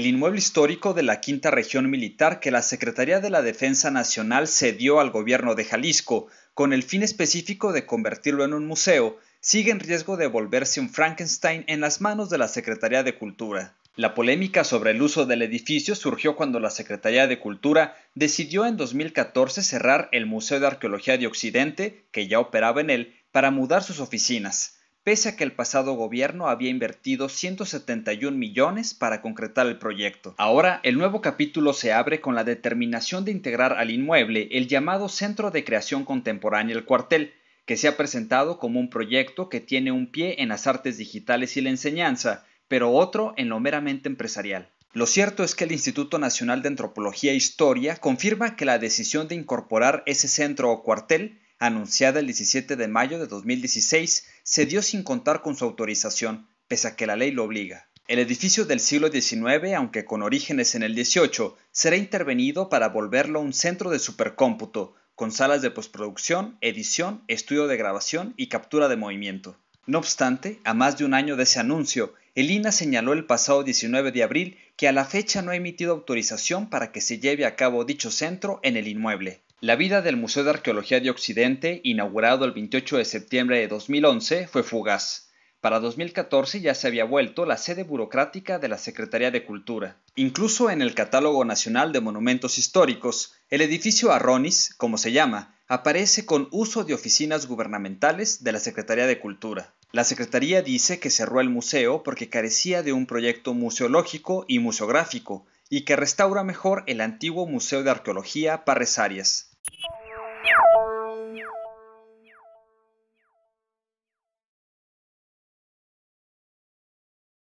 el inmueble histórico de la Quinta Región Militar que la Secretaría de la Defensa Nacional cedió al gobierno de Jalisco, con el fin específico de convertirlo en un museo, sigue en riesgo de volverse un Frankenstein en las manos de la Secretaría de Cultura. La polémica sobre el uso del edificio surgió cuando la Secretaría de Cultura decidió en 2014 cerrar el Museo de Arqueología de Occidente, que ya operaba en él, para mudar sus oficinas pese a que el pasado gobierno había invertido 171 millones para concretar el proyecto. Ahora, el nuevo capítulo se abre con la determinación de integrar al inmueble el llamado Centro de Creación Contemporánea El Cuartel, que se ha presentado como un proyecto que tiene un pie en las artes digitales y la enseñanza, pero otro en lo meramente empresarial. Lo cierto es que el Instituto Nacional de Antropología e Historia confirma que la decisión de incorporar ese centro o cuartel, anunciada el 17 de mayo de 2016, se dio sin contar con su autorización, pese a que la ley lo obliga. El edificio del siglo XIX, aunque con orígenes en el XVIII, será intervenido para volverlo un centro de supercómputo, con salas de postproducción, edición, estudio de grabación y captura de movimiento. No obstante, a más de un año de ese anuncio, el INA señaló el pasado 19 de abril que a la fecha no ha emitido autorización para que se lleve a cabo dicho centro en el inmueble. La vida del Museo de Arqueología de Occidente, inaugurado el 28 de septiembre de 2011, fue fugaz. Para 2014 ya se había vuelto la sede burocrática de la Secretaría de Cultura. Incluso en el Catálogo Nacional de Monumentos Históricos, el edificio Arronis, como se llama, aparece con uso de oficinas gubernamentales de la Secretaría de Cultura. La Secretaría dice que cerró el museo porque carecía de un proyecto museológico y museográfico, y que restaura mejor el antiguo Museo de Arqueología Parres Arias.